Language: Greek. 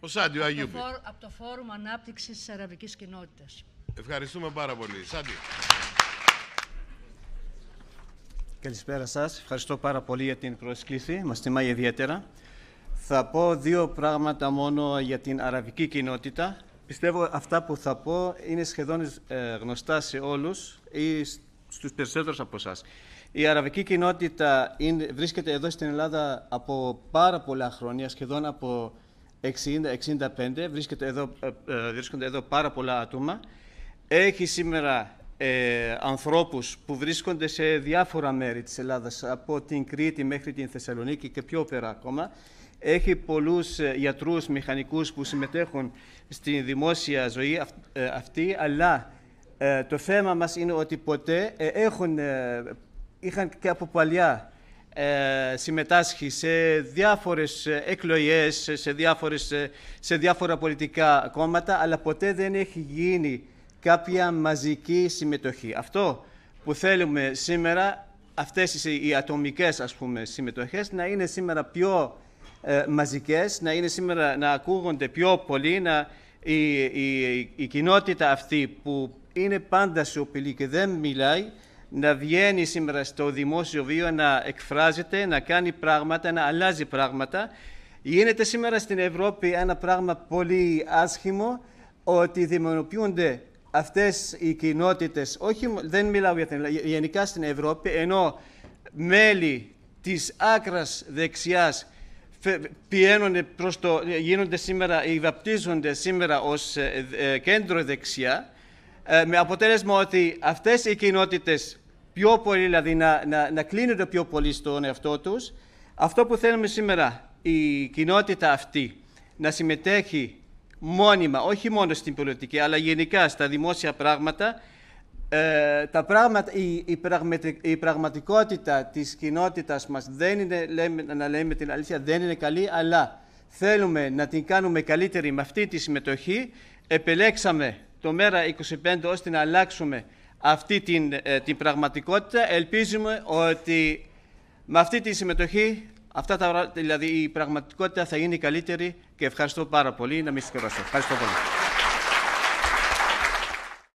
από Το από το Φόρουμ Ανάπτυξης της Αραβικής Κοινότητας. Ευχαριστούμε πάρα πολύ. Σάντιο. Καλησπέρα σας. Ευχαριστώ πάρα πολύ για την προσκλήση. Μας τιμάει ιδιαίτερα. Θα πω δύο πράγματα μόνο για την αραβική κοινότητα. Πιστεύω αυτά που θα πω είναι σχεδόν ε, γνωστά σε όλους ή στους περισσότερους από εσάς. Η αραβική κοινότητα είναι, κοινοτητα εδώ στην Ελλάδα από πάρα πολλά χρόνια, σχεδόν από 60-65, βρίσκονται εδώ, ε, ε, βρίσκονται εδώ πάρα πολλά άτομα. Έχει σήμερα ε, ανθρώπους που βρίσκονται σε διάφορα μέρη της Ελλάδας, από την Κρήτη μέχρι την Θεσσαλονίκη και πιο πέρα ακόμα. Έχει πολλούς ε, γιατρούς, μηχανικούς που συμμετέχουν στη δημόσια ζωή αυτή, αλλά το θέμα μας είναι ότι ποτέ έχουν, είχαν και από παλιά ε, συμμετάσχει σε διάφορες ε, εκλογές, σε, διάφορες, ε, σε διάφορα πολιτικά κόμματα, αλλά ποτέ δεν έχει γίνει κάποια μαζική συμμετοχή. Αυτό που θέλουμε σήμερα, αυτές οι ατομικές ας πούμε, συμμετοχές, να είναι σήμερα πιο μαζικές, να είναι σήμερα να ακούγονται πιο πολύ, να, η, η, η κοινότητα αυτή που είναι πάντα σιωπηλή και δεν μιλάει, να βγαίνει σήμερα στο δημόσιο βίο, να εκφράζεται, να κάνει πράγματα, να αλλάζει πράγματα. Γίνεται σήμερα στην Ευρώπη ένα πράγμα πολύ άσχημο, ότι δημιουργούνται αυτές οι κοινότητες, όχι, δεν μιλάω για την Ελλάδα, γενικά στην Ευρώπη, ενώ μέλη της άκρας δεξιάς πηγαίνουν προς το, γίνονται σήμερα, βαπτίζονται σήμερα ως ε, ε, κέντρο δεξιά, ε, με αποτέλεσμα ότι αυτές οι κοινότητες πιο πολύ, δηλαδή να, να, να κλείνονται πιο πολύ στον εαυτό τους. Αυτό που θέλουμε σήμερα, η κοινότητα αυτή να συμμετέχει μόνιμα, όχι μόνο στην πολιτική, αλλά γενικά στα δημόσια πράγματα, ε, τα πράγματα, η, πραγματικότητα της κοινότητας μας δεν είναι, λέμε, να λέμε την αλήθεια, δεν είναι καλή, αλλά θέλουμε να την κάνουμε καλύτερη με αυτή τη συμμετοχή. Επελέξαμε το μέρα 25 ώστε να αλλάξουμε αυτή την, ε, την πραγματικότητα. Ελπίζουμε ότι με αυτή τη συμμετοχή Αυτά τα, δηλαδή η πραγματικότητα θα γίνει καλύτερη και ευχαριστώ πάρα πολύ να μην συγκεκριστώ. Ευχαριστώ πολύ.